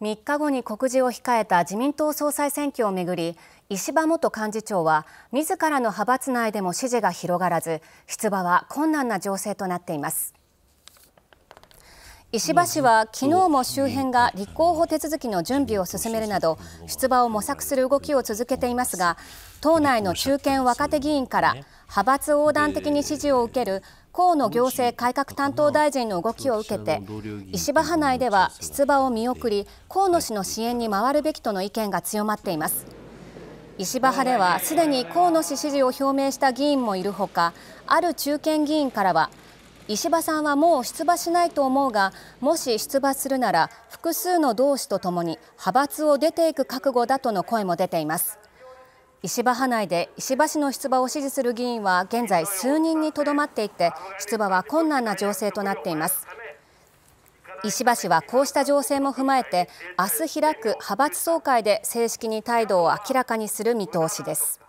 3日後に告示を控えた自民党総裁選挙をめぐり石破元幹事長は自らの派閥内でも支持が広がらず出馬は困難な情勢となっています石破氏は昨日も周辺が立候補手続きの準備を進めるなど出馬を模索する動きを続けていますが党内の中堅若手議員から派閥横断的に支持を受ける河野行政改革担当大臣の動きを受けて石破派内では出馬を見送り河野氏の支援に回るべきとの意見が強まっています石破派ではすでに河野氏支持を表明した議員もいるほかある中堅議員からは石破さんはもう出馬しないと思うがもし出馬するなら複数の同志とともに派閥を出ていく覚悟だとの声も出ています石破派内で石破氏の出馬を支持する議員は現在数人にとどまっていて出馬は困難な情勢となっています石破氏はこうした情勢も踏まえて明日開く派閥総会で正式に態度を明らかにする見通しです